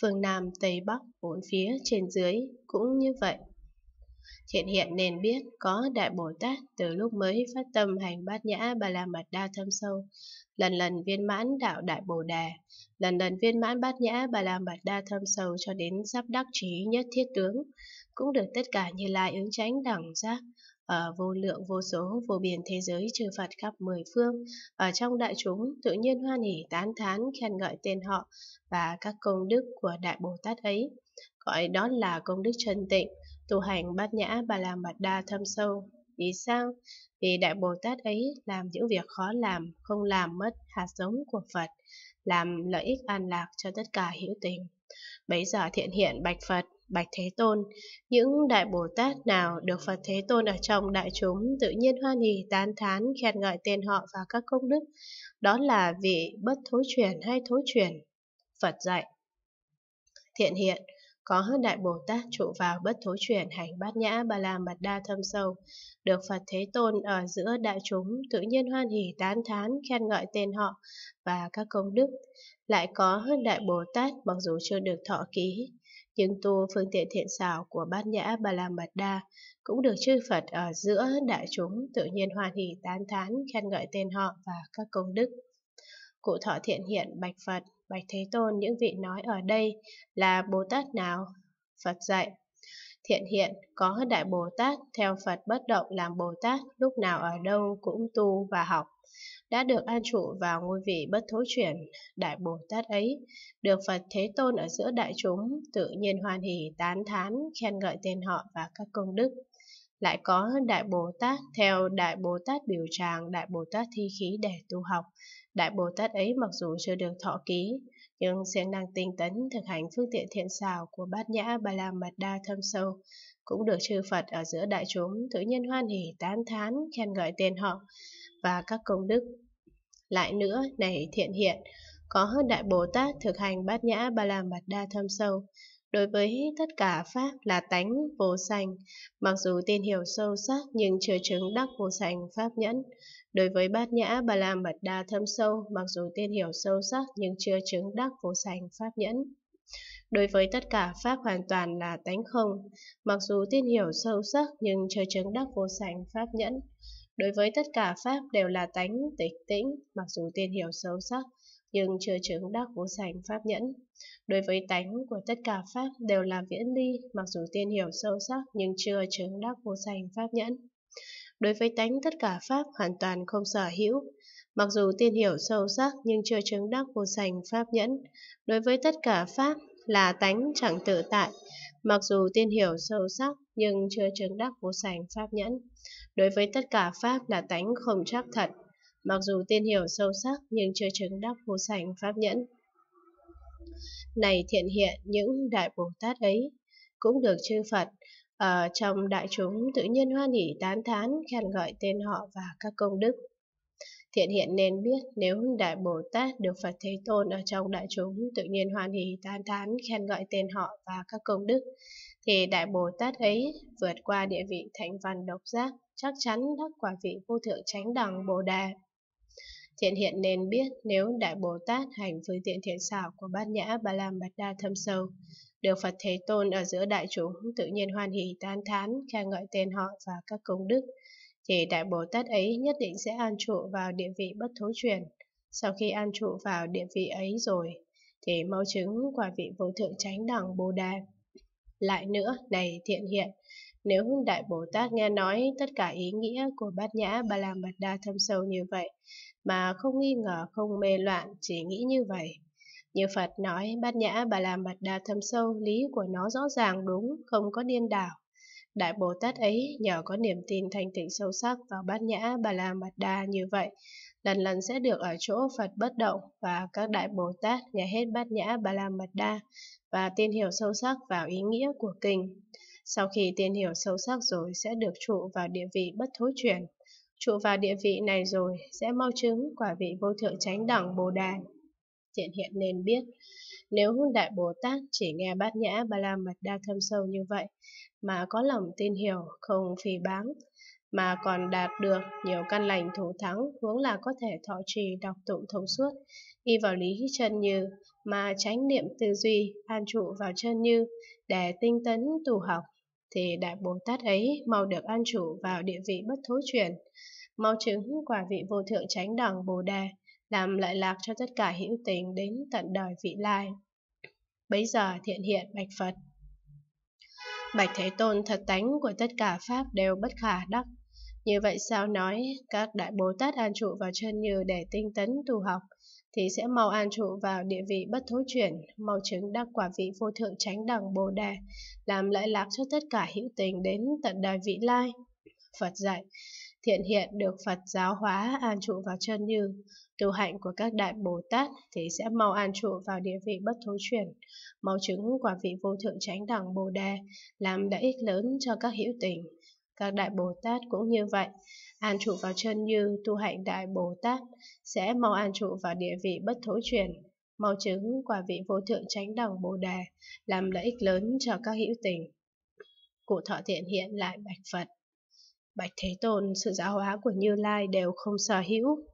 phương Nam, Tây Bắc, bốn phía, trên dưới cũng như vậy. Thiện hiện nên biết có Đại Bồ Tát từ lúc mới phát tâm hành bát nhã bà la mật đa thâm sâu, lần lần viên mãn đạo Đại Bồ Đà, lần lần viên mãn bát nhã bà la mật đa thâm sâu cho đến sắp đắc trí nhất thiết tướng, cũng được tất cả như lai ứng tránh đẳng giác, uh, vô lượng vô số vô biên thế giới trừ Phật khắp mười phương. Ở trong đại chúng tự nhiên hoan hỉ tán thán khen ngợi tên họ và các công đức của Đại Bồ Tát ấy. Gọi đó là công đức chân tịnh, tu hành bát nhã bà la mật đa thâm sâu. Vì sao? Vì Đại Bồ Tát ấy làm những việc khó làm, không làm mất hạt giống của Phật, làm lợi ích an lạc cho tất cả hữu tình. Bấy giờ thiện hiện bạch Phật, Bạch Thế Tôn, những đại Bồ Tát nào được Phật Thế Tôn ở trong đại chúng tự nhiên hoan hỉ tán thán khen ngợi tên họ và các công đức, đó là vị bất thối chuyển hay thối chuyển. Phật dạy Thiện hiện, có hơn đại Bồ Tát trụ vào bất thối chuyển hành bát nhã ba la mật đa thâm sâu, được Phật Thế Tôn ở giữa đại chúng tự nhiên hoan hỉ tán thán khen ngợi tên họ và các công đức. Lại có hơn đại Bồ Tát mặc dù chưa được thọ ký, Kiêng tu phương tiện thiện xảo của bát nhã Bà La Mật Đa cũng được chư Phật ở giữa đại chúng tự nhiên hoan hỷ tán thán khen ngợi tên họ và các công đức. Cụ thọ thiện hiện bạch Phật, bạch Thế Tôn những vị nói ở đây là Bồ Tát nào? Phật dạy. Thiện hiện có Đại Bồ Tát theo Phật bất động làm Bồ Tát lúc nào ở đâu cũng tu và học đã được an trụ vào ngôi vị bất thối chuyển đại bồ tát ấy được phật thế tôn ở giữa đại chúng tự nhiên hoan hỉ tán thán khen ngợi tên họ và các công đức lại có đại bồ tát theo đại bồ tát biểu tràng đại bồ tát thi khí để tu học đại bồ tát ấy mặc dù chưa được thọ ký nhưng siêng năng tinh tấn thực hành phương tiện thiện xảo của bát nhã ba la mật đa thâm sâu cũng được chư Phật ở giữa đại chúng tự nhiên hoan hỉ tán thán khen ngợi tên họ và các công đức. Lại nữa, này thiện hiện, có hơn Đại Bồ Tát thực hành bát nhã ba la mật đa thâm sâu, đối với tất cả pháp là tánh vô sành mặc dù tin hiểu sâu sắc nhưng chưa chứng đắc vô sành pháp nhẫn. Đối với bát nhã ba la mật đa thâm sâu, mặc dù tin hiểu sâu sắc nhưng chưa chứng đắc vô sành pháp nhẫn. Đối với tất cả pháp hoàn toàn là tánh không, mặc dù tin hiểu sâu sắc nhưng chưa chứng đắc vô sành pháp nhẫn. Đối với tất cả Pháp đều là tánh tịch tĩnh, mặc dù tiên hiểu sâu sắc, nhưng chưa chứng đắc vô sành pháp nhẫn. Đối với tánh của tất cả pháp đều là viễn ly, mặc dù tiên hiểu sâu sắc nhưng chưa chứng đắc vô sành pháp nhẫn. Đối với tánh tất cả pháp hoàn toàn không sở hữu, mặc dù tiên hiểu sâu sắc nhưng chưa chứng đắc vô sành pháp nhẫn. Đối với tất cả pháp là tánh chẳng tự tại, mặc dù tiên hiểu sâu sắc nhưng chưa chứng đắc vô sành pháp nhẫn. Đối với tất cả pháp là tánh không chắc thật, mặc dù tiên hiểu sâu sắc nhưng chưa chứng đắc vô sành pháp nhẫn. Này thiện hiện những đại Bồ Tát ấy, cũng được chư Phật ở ờ, trong đại chúng tự nhiên hoan hỉ tán thán khen gọi tên họ và các công đức. Thiện hiện nên biết nếu Đại Bồ Tát được Phật Thế Tôn ở trong đại chúng tự nhiên hoan hỷ tán thán khen gọi tên họ và các công đức thì Đại Bồ Tát ấy vượt qua địa vị thành văn độc giác, chắc chắn đắc quả vị vô thượng chánh đẳng Bồ Đà. Thiện hiện nên biết nếu Đại Bồ Tát hành phương tiện thiện xảo của Bát Nhã Ba La Mật Đa thâm sâu, được Phật Thế Tôn ở giữa đại chúng tự nhiên hoan hỷ tán thán, khen ngợi tên họ và các công đức, thì Đại Bồ Tát ấy nhất định sẽ an trụ vào địa vị bất thối chuyển. Sau khi an trụ vào địa vị ấy rồi, thì mau chứng quả vị vô thượng chánh đẳng Bồ Đà. Lại nữa, này thiện hiện, nếu Đại Bồ Tát nghe nói tất cả ý nghĩa của bát nhã ba la mật đa thâm sâu như vậy, mà không nghi ngờ không mê loạn, chỉ nghĩ như vậy. Như Phật nói, bát nhã ba la mật đa thâm sâu, lý của nó rõ ràng đúng, không có điên đảo. Đại Bồ Tát ấy nhờ có niềm tin thanh tịnh sâu sắc vào bát nhã ba la mật đa như vậy, lần lần sẽ được ở chỗ Phật bất động và các đại Bồ Tát nghe hết bát nhã ba la mật đa và tin hiểu sâu sắc vào ý nghĩa của kinh. Sau khi tin hiểu sâu sắc rồi sẽ được trụ vào địa vị bất thối chuyển. Trụ vào địa vị này rồi sẽ mau chứng quả vị vô thượng chánh đẳng Bồ Đà. Thiện hiện nên biết, nếu Hưng Đại Bồ Tát chỉ nghe bát nhã ba la mật đa thâm sâu như vậy, mà có lòng tin hiểu, không phì báng, mà còn đạt được nhiều căn lành thủ thắng hướng là có thể thọ trì đọc tụng thông suốt y vào lý chân như mà tránh niệm tư duy an trụ vào chân như để tinh tấn tu học thì đại bồ tát ấy mau được an trụ vào địa vị bất thối chuyển mau chứng quả vị vô thượng chánh đẳng bồ đề làm lợi lạc cho tất cả hữu tình đến tận đời vị lai bấy giờ thiện hiện bạch phật Bạch Thế Tôn thật tánh của tất cả Pháp đều bất khả đắc như vậy sao nói, các đại Bồ Tát an trụ vào chân như để tinh tấn tu học, thì sẽ mau an trụ vào địa vị bất thối chuyển, mau chứng đắc quả vị vô thượng chánh đẳng Bồ Đề, làm lợi lạc cho tất cả hữu tình đến tận đời vị lai. Phật dạy, thiện hiện được Phật giáo hóa an trụ vào chân như, tu hạnh của các đại Bồ Tát thì sẽ mau an trụ vào địa vị bất thối chuyển, mau chứng quả vị vô thượng chánh đẳng Bồ Đề, làm đã ích lớn cho các hữu tình. Các Đại Bồ Tát cũng như vậy, an trụ vào chân như tu hạnh Đại Bồ Tát sẽ mau an trụ vào địa vị bất thối chuyển, mau chứng quả vị vô thượng chánh đẳng Bồ Đề, làm lợi ích lớn cho các hữu tình. Cụ thọ thiện hiện lại Bạch Phật. Bạch Thế Tôn, sự giáo hóa của Như Lai đều không sở hữu,